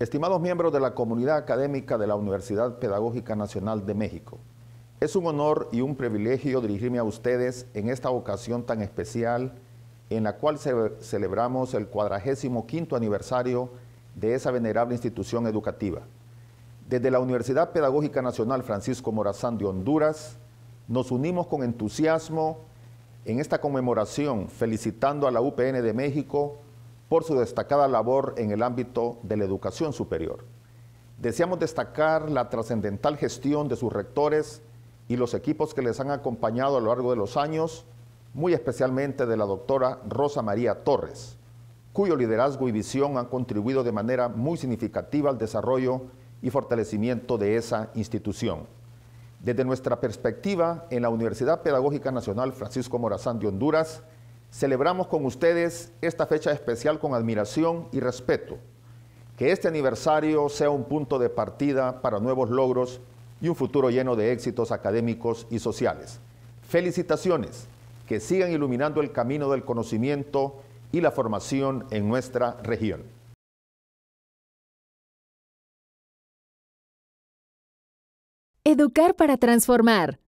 Estimados miembros de la comunidad académica de la Universidad Pedagógica Nacional de México, es un honor y un privilegio dirigirme a ustedes en esta ocasión tan especial en la cual celebramos el 45 aniversario de esa venerable institución educativa. Desde la Universidad Pedagógica Nacional Francisco Morazán de Honduras, nos unimos con entusiasmo en esta conmemoración felicitando a la UPN de México por su destacada labor en el ámbito de la educación superior. Deseamos destacar la trascendental gestión de sus rectores y los equipos que les han acompañado a lo largo de los años, muy especialmente de la doctora Rosa María Torres, cuyo liderazgo y visión han contribuido de manera muy significativa al desarrollo y fortalecimiento de esa institución. Desde nuestra perspectiva, en la Universidad Pedagógica Nacional Francisco Morazán de Honduras, Celebramos con ustedes esta fecha especial con admiración y respeto. Que este aniversario sea un punto de partida para nuevos logros y un futuro lleno de éxitos académicos y sociales. Felicitaciones, que sigan iluminando el camino del conocimiento y la formación en nuestra región. Educar para transformar.